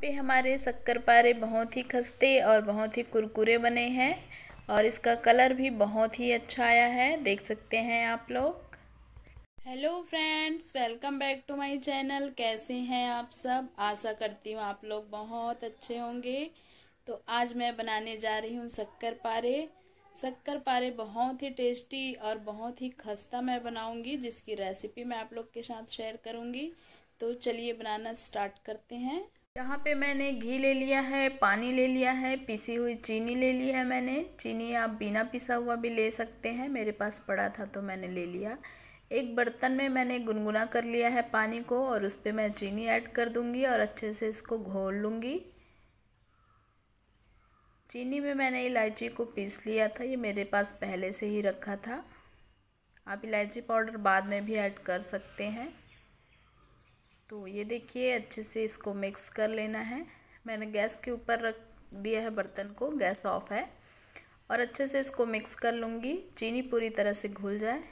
पे हमारे शक्कर पारे बहुत ही खस्ते और बहुत ही कुरकुरे बने हैं और इसका कलर भी बहुत ही अच्छा आया है देख सकते हैं आप लोग hello friends welcome back to my channel कैसे हैं आप सब आशा करती हूँ आप लोग बहुत अच्छे होंगे तो आज मैं बनाने जा रही हूँ शक्कर पारे शक्कर पारे बहुत ही टेस्टी और बहुत ही खस्ता मैं बनाऊँगी जिसकी रेसिपी मैं आप लोग के साथ शेयर करूंगी तो चलिए बनाना स्टार्ट करते हैं यहाँ पे मैंने घी ले लिया है पानी ले लिया है पिसी हुई चीनी ले ली है मैंने चीनी आप बिना पिसा हुआ भी ले सकते हैं मेरे पास पड़ा था तो मैंने ले लिया एक बर्तन में मैंने गुनगुना कर लिया है पानी को और उस पर मैं चीनी ऐड कर दूंगी और अच्छे से इसको घोल लूँगी चीनी में मैंने इलायची को पीस लिया था ये मेरे पास पहले से ही रखा था आप इलायची पाउडर बाद में भी ऐड कर सकते हैं तो ये देखिए अच्छे से इसको मिक्स कर लेना है मैंने गैस के ऊपर रख दिया है बर्तन को गैस ऑफ है और अच्छे से इसको मिक्स कर लूँगी चीनी पूरी तरह से घुल जाए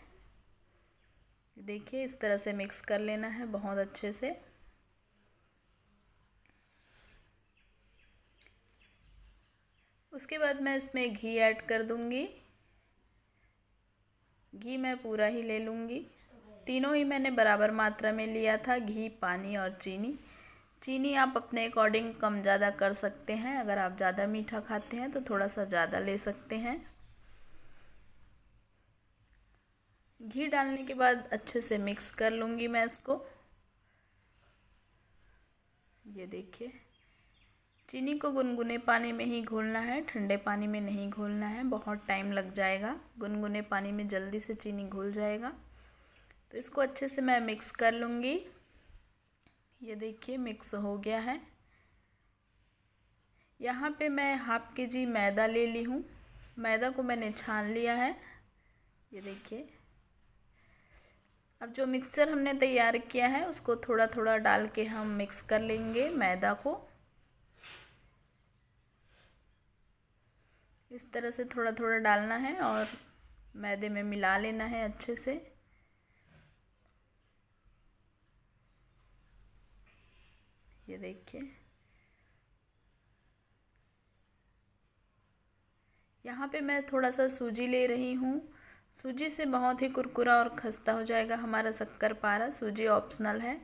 देखिए इस तरह से मिक्स कर लेना है बहुत अच्छे से उसके बाद मैं इसमें घी ऐड कर दूँगी घी मैं पूरा ही ले लूँगी तीनों ही मैंने बराबर मात्रा में लिया था घी पानी और चीनी चीनी आप अपने अकॉर्डिंग कम ज़्यादा कर सकते हैं अगर आप ज़्यादा मीठा खाते हैं तो थोड़ा सा ज़्यादा ले सकते हैं घी डालने के बाद अच्छे से मिक्स कर लूँगी मैं इसको ये देखिए चीनी को गुनगुने पानी में ही घोलना है ठंडे पानी में नहीं घोलना है बहुत टाइम लग जाएगा गुनगुने पानी में जल्दी से चीनी घुल जाएगा तो इसको अच्छे से मैं मिक्स कर लूँगी ये देखिए मिक्स हो गया है यहाँ पे मैं हाफ के जी मैदा ले ली हूँ मैदा को मैंने छान लिया है ये देखिए अब जो मिक्सचर हमने तैयार किया है उसको थोड़ा थोड़ा डाल के हम मिक्स कर लेंगे मैदा को इस तरह से थोड़ा थोड़ा डालना है और मैदे में मिला लेना है अच्छे से ये देखिए यहाँ पे मैं थोड़ा सा सूजी ले रही हूँ सूजी से बहुत ही कुरकुरा और खस्ता हो जाएगा हमारा शक्कर पारा सूजी ऑप्शनल है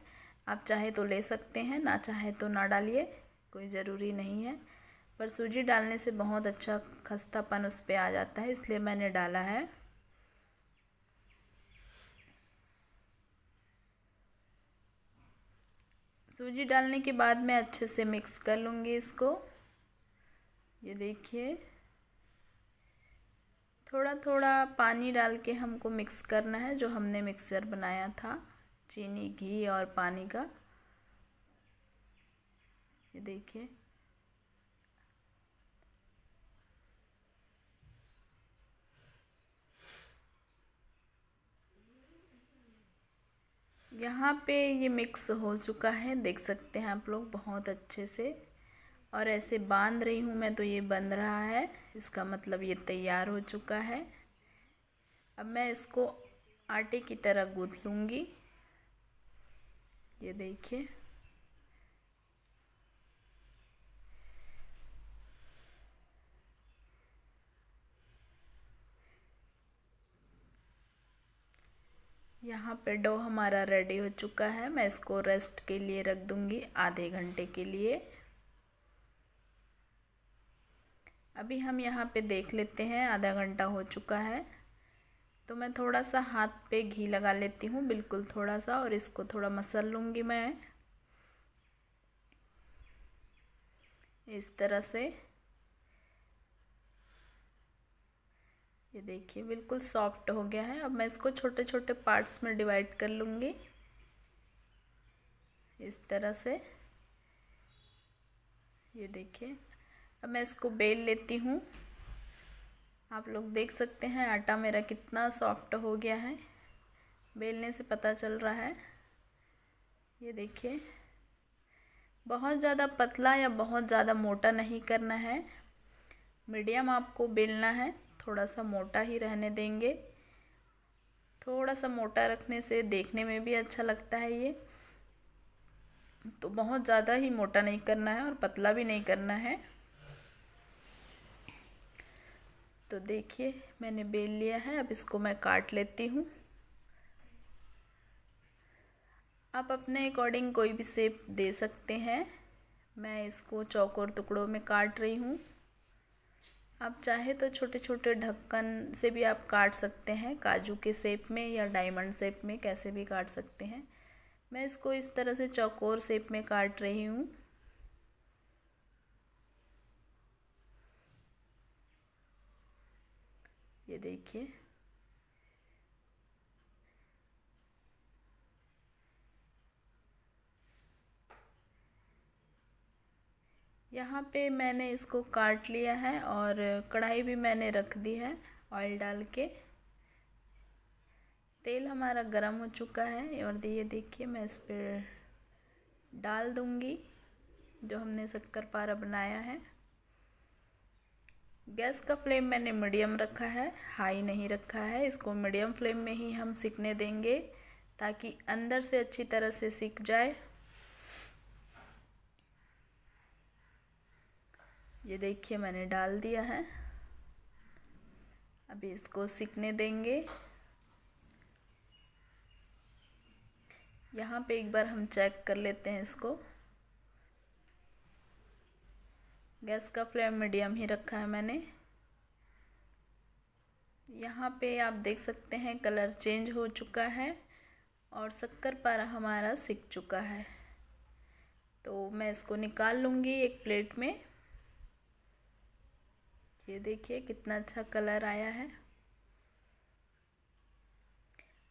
आप चाहे तो ले सकते हैं ना चाहे तो ना डालिए कोई ज़रूरी नहीं है पर सूजी डालने से बहुत अच्छा खस्तापन उस पर आ जाता है इसलिए मैंने डाला है सूजी डालने के बाद मैं अच्छे से मिक्स कर लूँगी इसको ये देखिए थोड़ा थोड़ा पानी डाल के हमको मिक्स करना है जो हमने मिक्सर बनाया था चीनी घी और पानी का ये देखिए यहाँ पे ये मिक्स हो चुका है देख सकते हैं आप लोग बहुत अच्छे से और ऐसे बांध रही हूँ मैं तो ये बंध रहा है इसका मतलब ये तैयार हो चुका है अब मैं इसको आटे की तरह गूँथ लूँगी ये देखिए यहाँ पे डो हमारा रेडी हो चुका है मैं इसको रेस्ट के लिए रख दूँगी आधे घंटे के लिए अभी हम यहाँ पे देख लेते हैं आधा घंटा हो चुका है तो मैं थोड़ा सा हाथ पे घी लगा लेती हूँ बिल्कुल थोड़ा सा और इसको थोड़ा मसल लूँगी मैं इस तरह से ये देखिए बिल्कुल सॉफ्ट हो गया है अब मैं इसको छोटे छोटे पार्ट्स में डिवाइड कर लूँगी इस तरह से ये देखिए अब मैं इसको बेल लेती हूँ आप लोग देख सकते हैं आटा मेरा कितना सॉफ्ट हो गया है बेलने से पता चल रहा है ये देखिए बहुत ज़्यादा पतला या बहुत ज़्यादा मोटा नहीं करना है मीडियम आपको बेलना है थोड़ा सा मोटा ही रहने देंगे थोड़ा सा मोटा रखने से देखने में भी अच्छा लगता है ये तो बहुत ज़्यादा ही मोटा नहीं करना है और पतला भी नहीं करना है तो देखिए मैंने बेल लिया है अब इसको मैं काट लेती हूँ आप अपने अकॉर्डिंग कोई भी सेप दे सकते हैं मैं इसको चौकोर टुकड़ों में काट रही हूँ आप चाहे तो छोटे छोटे ढक्कन से भी आप काट सकते हैं काजू के शेप में या डायमंड शेप में कैसे भी काट सकते हैं मैं इसको इस तरह से चौकोर शेप में काट रही हूँ ये देखिए यहाँ पे मैंने इसको काट लिया है और कढ़ाई भी मैंने रख दी है ऑयल डाल के तेल हमारा गर्म हो चुका है और ये देखिए मैं इस पर डाल दूँगी जो हमने शक्कर पारा बनाया है गैस का फ्लेम मैंने मीडियम रखा है हाई नहीं रखा है इसको मीडियम फ्लेम में ही हम सीखने देंगे ताकि अंदर से अच्छी तरह से सीख जाए ये देखिए मैंने डाल दिया है अभी इसको सिकने देंगे यहाँ पे एक बार हम चेक कर लेते हैं इसको गैस का फ्लेम मीडियम ही रखा है मैंने यहाँ पे आप देख सकते हैं कलर चेंज हो चुका है और शक्कर पारा हमारा सिक चुका है तो मैं इसको निकाल लूँगी एक प्लेट में ये देखिए कितना अच्छा कलर आया है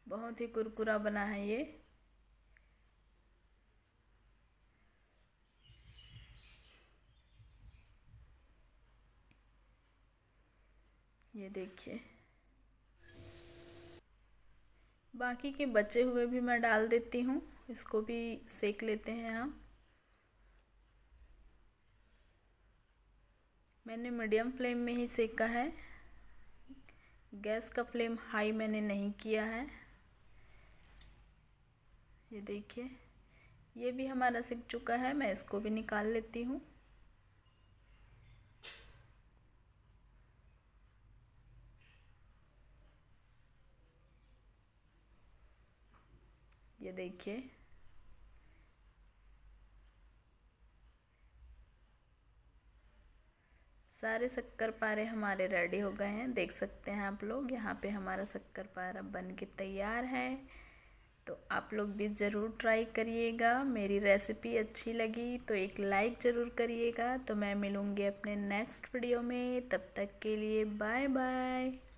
बहुत ही कुरकुरा बना है ये ये देखिए बाकी के बचे हुए भी मैं डाल देती हूँ इसको भी सेक लेते हैं हम मैंने मीडियम फ्लेम में ही सेका है गैस का फ्लेम हाई मैंने नहीं किया है ये देखिए ये भी हमारा सिक चुका है मैं इसको भी निकाल लेती हूँ ये देखिए सारे शक्कर पारे हमारे रेडी हो गए हैं देख सकते हैं आप लोग यहाँ पे हमारा शक्कर पारा बन के तैयार है तो आप लोग भी ज़रूर ट्राई करिएगा मेरी रेसिपी अच्छी लगी तो एक लाइक ज़रूर करिएगा तो मैं मिलूँगी अपने नेक्स्ट वीडियो में तब तक के लिए बाय बाय